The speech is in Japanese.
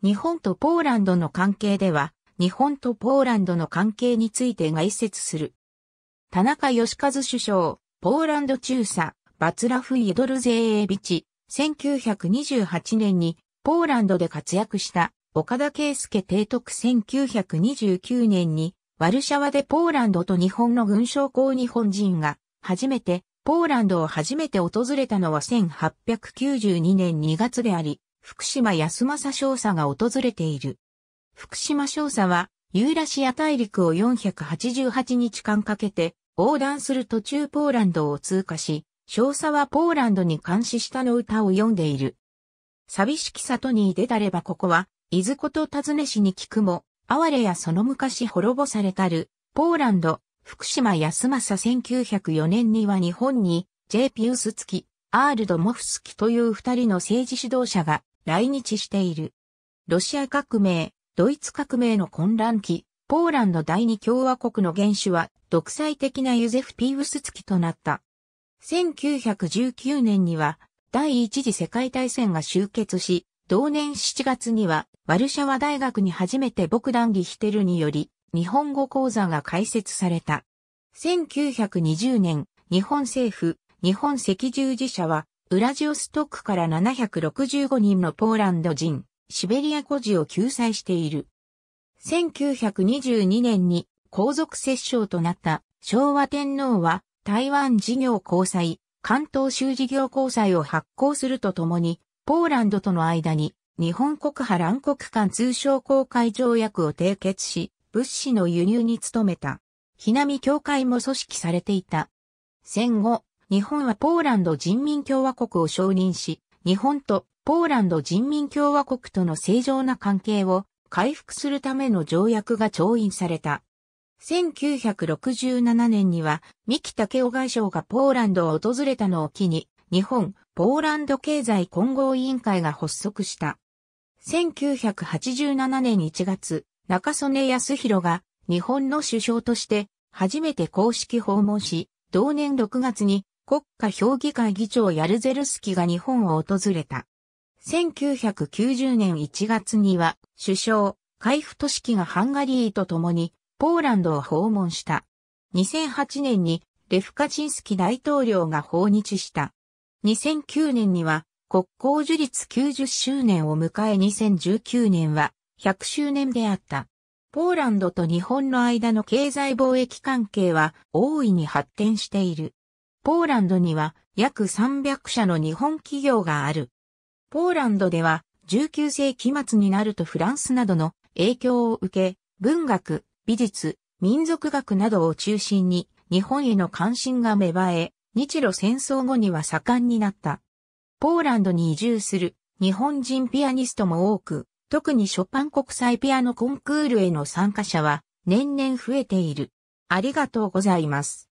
日本とポーランドの関係では、日本とポーランドの関係について概説する。田中義和首相、ポーランド中佐、バツラフ・イドルゼーエビチ、1928年にポーランドで活躍した岡田圭介提督1929年にワルシャワでポーランドと日本の軍将校日本人が初めてポーランドを初めて訪れたのは1892年2月であり、福島康政少佐が訪れている。福島少佐は、ユーラシア大陸を488日間かけて、横断する途中ポーランドを通過し、少佐はポーランドに監視したの歌を読んでいる。寂しき里に出たればここは、いずこと尋ねしに聞くも、哀れやその昔滅ぼされたる、ポーランド、福島康政1904年には日本に、J. ピウス付き、アールド・モフスキという二人の政治指導者が来日している。ロシア革命、ドイツ革命の混乱期、ポーランド第二共和国の元首は独裁的なユゼフ・ピーウス付きとなった。1919年には第一次世界大戦が終結し、同年7月にはワルシャワ大学に初めて牧談義ヒテルにより日本語講座が開設された。1920年、日本政府、日本赤十字社はウラジオストックから765人のポーランド人、シベリア孤児を救済している。1922年に皇族摂政となった昭和天皇は台湾事業交際、関東州事業交際を発行するとともに、ポーランドとの間に日本国波乱国間通商公開条約を締結し、物資の輸入に努めた。日並教会も組織されていた。戦後、日本はポーランド人民共和国を承認し、日本とポーランド人民共和国との正常な関係を回復するための条約が調印された。1967年には、三木武雄外相がポーランドを訪れたのを機に、日本、ポーランド経済混合委員会が発足した。1987年1月、中曽根康弘が日本の首相として初めて公式訪問し、同年6月に国家評議会議長ヤルゼルスキが日本を訪れた。1990年1月には首相、海部俊樹がハンガリーと共にポーランドを訪問した。2008年にレフカチンスキ大統領が訪日した。2009年には国交樹立90周年を迎え2019年は100周年であった。ポーランドと日本の間の経済貿易関係は大いに発展している。ポーランドには約300社の日本企業がある。ポーランドでは19世紀末になるとフランスなどの影響を受け、文学、美術、民族学などを中心に日本への関心が芽生え、日露戦争後には盛んになった。ポーランドに移住する日本人ピアニストも多く、特にショパン国際ピアノコンクールへの参加者は年々増えている。ありがとうございます。